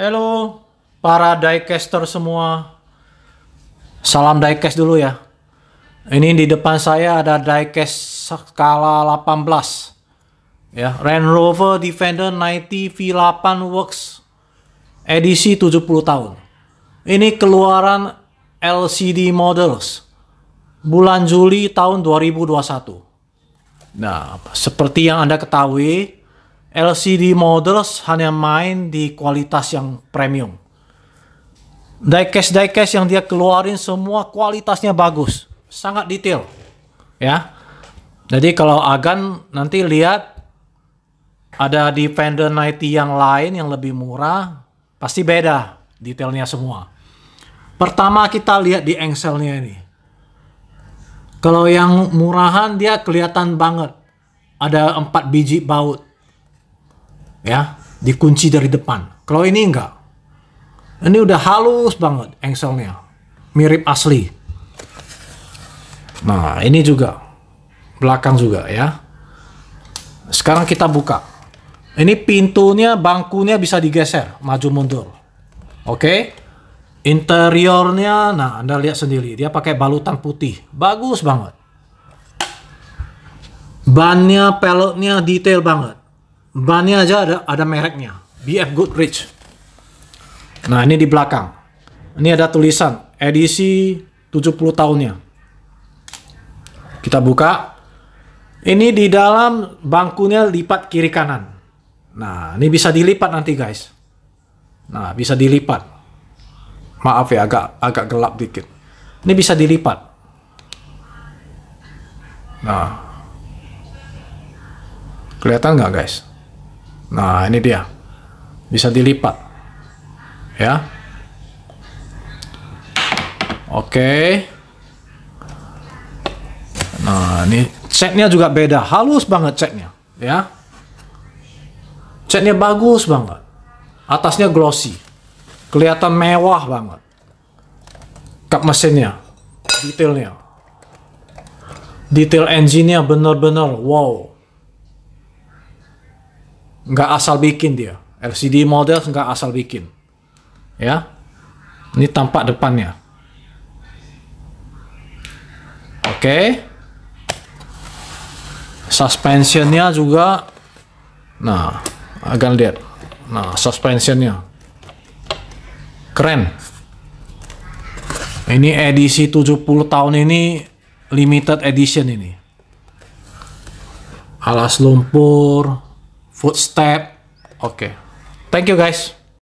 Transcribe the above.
Halo para diecaster semua. Salam diecast dulu ya. Ini di depan saya ada diecast skala 18. Ya, Range Rover Defender 90 V8 Works edisi 70 tahun. Ini keluaran LCD models bulan Juli tahun 2021. Nah, seperti yang Anda ketahui, LCD models hanya main di kualitas yang premium. Diecast diecast yang dia keluarin semua kualitasnya bagus, sangat detail, ya. Jadi kalau Agan nanti lihat ada Defender 90 yang lain yang lebih murah, pasti beda detailnya semua. Pertama kita lihat di engselnya ini. Kalau yang murahan dia kelihatan banget ada empat biji baut ya dikunci dari depan kalau ini enggak ini udah halus banget engselnya mirip asli nah ini juga belakang juga ya sekarang kita buka ini pintunya bangkunya bisa digeser maju mundur oke okay? interiornya nah anda lihat sendiri dia pakai balutan putih bagus banget bannya peloknya detail banget Bannya aja ada ada mereknya. BF Goodrich. Nah, ini di belakang. Ini ada tulisan edisi 70 tahunnya. Kita buka. Ini di dalam bangkunya lipat kiri kanan. Nah, ini bisa dilipat nanti, guys. Nah, bisa dilipat. Maaf ya, agak agak gelap dikit. Ini bisa dilipat. Nah. Kelihatan nggak, guys? Nah, ini dia. Bisa dilipat. Ya. Oke. Nah, ini ceknya juga beda. Halus banget ceknya ya. ceknya bagus banget. Atasnya glossy. Kelihatan mewah banget. Kap mesinnya, detailnya. Detail engine-nya benar-benar wow nggak asal bikin dia. LCD model nggak asal bikin. Ya. Ini tampak depannya. Oke. Okay. Suspensionnya juga. Nah, akan lihat. Nah, suspensionnya. Keren. Ini edisi 70 tahun ini limited edition ini. Alas lumpur, footstep oke okay. thank you guys